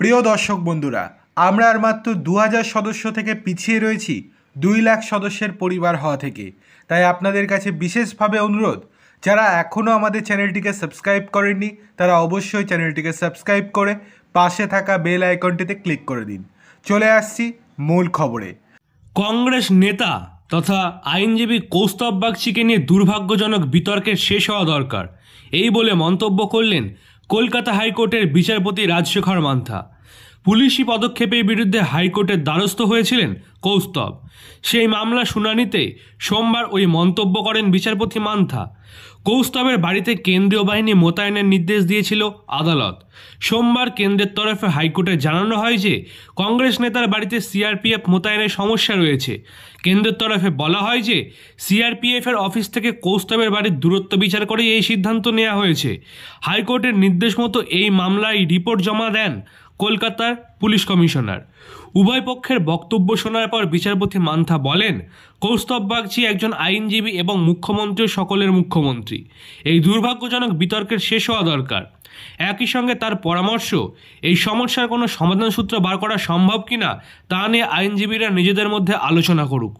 প্রিয় দর্শক বন্ধুরা আমরা আর মাত্র দু হাজার সদস্য থেকে পিছিয়ে রয়েছি দুই লাখ সদস্যের পরিবার হওয়া থেকে তাই আপনাদের কাছে বিশেষভাবে অনুরোধ যারা এখনও আমাদের চ্যানেলটিকে সাবস্ক্রাইব করেননি তারা অবশ্যই চ্যানেলটিকে সাবস্ক্রাইব করে পাশে থাকা বেল আইকনটিতে ক্লিক করে দিন চলে আসছি মূল খবরে কংগ্রেস নেতা তথা আইনজীবী কৌস্তব বাগচিকে নিয়ে দুর্ভাগ্যজনক বিতর্কের শেষ হওয়া দরকার এই বলে মন্তব্য করলেন কলকাতা হাইকোর্টের বিচারপতি রাজশেখর মান্থা পুলিশি পদক্ষেপের বিরুদ্ধে হাইকোর্টের দ্বারস্থ হয়েছিলেন কৌস্তব সেই মামলা শুনানিতে সোমবার ওই মন্তব্য করেন বিচারপতি মান্থা কৌস্তবের বাড়িতে কেন্দ্রীয় বাহিনী মোতায়েনের নির্দেশ দিয়েছিল আদালত সোমবার কেন্দ্রের তরফে হাইকোর্টে জানানো হয় যে কংগ্রেস নেতার বাড়িতে সিআরপিএফ মোতায়েনের সমস্যা রয়েছে কেন্দ্রের তরফে বলা হয় যে সিআরপিএফের অফিস থেকে কৌস্তবের বাড়ির দূরত্ব বিচার করে এই সিদ্ধান্ত নেওয়া হয়েছে হাইকোর্টের নির্দেশ মতো এই মামলায় রিপোর্ট জমা দেন কলকাতার পুলিশ কমিশনার উভয় পক্ষের বক্তব্য শোনার পর বিচারপতি মান্থা বলেন কৌস্তব বাগচি একজন আইনজীবী এবং মুখ্যমন্ত্রী সকলের মুখ্যমন্ত্রী এই দুর্ভাগ্যজনক বিতর্কের শেষ হওয়া দরকার একই সঙ্গে তার পরামর্শ এই সমস্যার কোনো সমাধান সূত্র বার করা সম্ভব কিনা তা নিয়ে আইনজীবীরা নিজেদের মধ্যে আলোচনা করুক